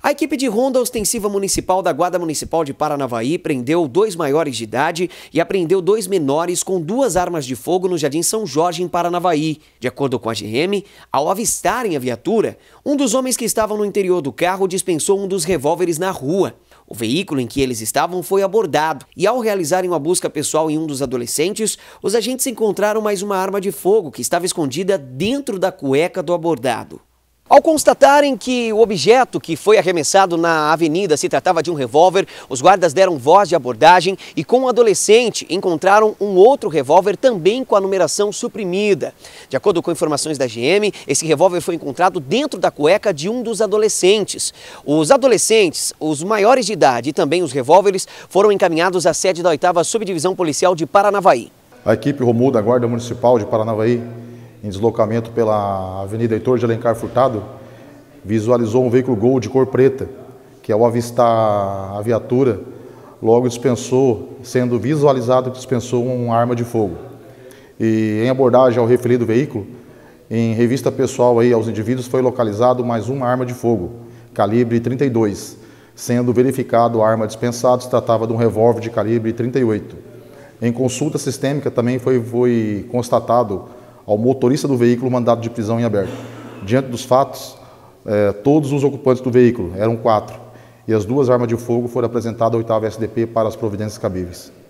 A equipe de ronda ostensiva municipal da Guarda Municipal de Paranavaí prendeu dois maiores de idade e apreendeu dois menores com duas armas de fogo no Jardim São Jorge, em Paranavaí. De acordo com a GM, ao avistarem a viatura, um dos homens que estavam no interior do carro dispensou um dos revólveres na rua. O veículo em que eles estavam foi abordado e, ao realizarem uma busca pessoal em um dos adolescentes, os agentes encontraram mais uma arma de fogo que estava escondida dentro da cueca do abordado. Ao constatarem que o objeto que foi arremessado na avenida se tratava de um revólver, os guardas deram voz de abordagem e com o um adolescente encontraram um outro revólver também com a numeração suprimida. De acordo com informações da GM, esse revólver foi encontrado dentro da cueca de um dos adolescentes. Os adolescentes, os maiores de idade e também os revólveres foram encaminhados à sede da 8 Subdivisão Policial de Paranavaí. A equipe Romul da Guarda Municipal de Paranavaí em deslocamento pela Avenida Heitor de Alencar Furtado, visualizou um veículo Gol de cor preta, que ao avistar a viatura, logo dispensou, sendo visualizado que dispensou uma arma de fogo. E em abordagem ao referido veículo, em revista pessoal aí aos indivíduos foi localizado mais uma arma de fogo, calibre 32, sendo verificado a arma dispensada, se tratava de um revólver de calibre 38. Em consulta sistêmica também foi, foi constatado ao motorista do veículo mandado de prisão em aberto. Diante dos fatos, eh, todos os ocupantes do veículo, eram quatro, e as duas armas de fogo foram apresentadas à 8 SDP para as providências cabíveis.